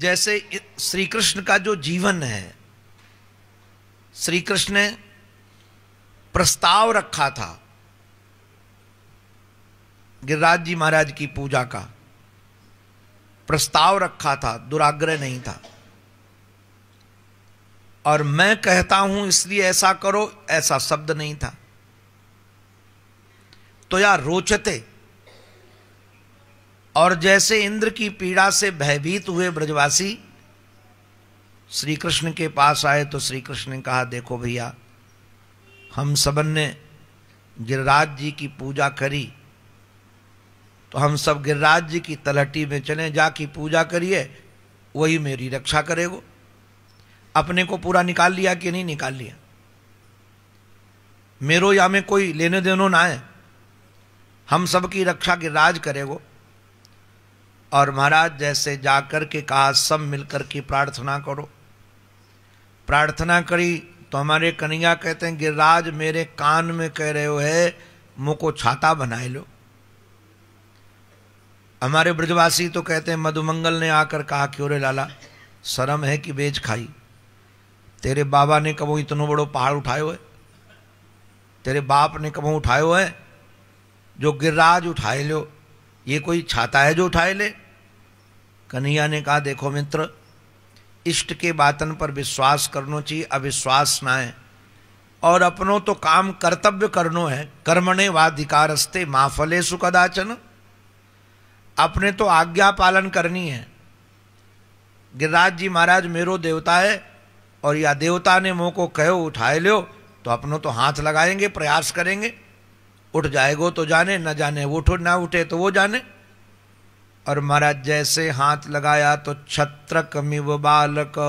जैसे श्री कृष्ण का जो जीवन है श्री कृष्ण ने प्रस्ताव रखा था गिरिराज जी महाराज की पूजा का प्रस्ताव रखा था दुराग्रह नहीं था और मैं कहता हूं इसलिए ऐसा करो ऐसा शब्द नहीं था तो या रोचते और जैसे इंद्र की पीड़ा से भयभीत हुए ब्रजवासी श्री कृष्ण के पास आए तो श्री कृष्ण ने कहा देखो भैया हम सबन ने गिरिराज जी की पूजा करी तो हम सब गिरिराज जी की तलहटी में चले जा की पूजा करिए वही मेरी रक्षा करेगो अपने को पूरा निकाल लिया कि नहीं निकाल लिया मेरो या में कोई लेने देनो ना है हम सब की रक्षा गिरिराज करेगो और महाराज जैसे जाकर के कहा सब मिलकर के प्रार्थना करो प्रार्थना करी तो हमारे कन्हैया कहते हैं गिरिराज मेरे कान में कह रहे हो है मुँह को छाता बनाए लो हमारे ब्रजवासी तो कहते हैं मधुमंगल ने आकर कहा क्यों रे लाला शर्म है कि बेच खाई तेरे बाबा ने कबो इतनो बड़ो पहाड़ उठायो है तेरे बाप ने कबो उठायो है जो गिरिराज उठाए लो ये कोई छाता है जो उठाए ले कन्हैया ने कहा देखो मित्र इष्ट के बातन पर विश्वास करनो चाहिए अविश्वास ना है और अपनों तो काम कर्तव्य करनो है कर्मणे वाधिकारस्ते माफले सुकदाचन अपने तो आज्ञा पालन करनी है गिरिराज जी महाराज मेरो देवता है और या देवता ने मोह को कहो उठाए लो तो अपनों तो हाथ लगाएंगे प्रयास करेंगे उठ जाएगा तो जाने ना जाने उठो ना उठे तो वो जाने और महाराज जैसे हाथ लगाया तो छत्रक मिव बालक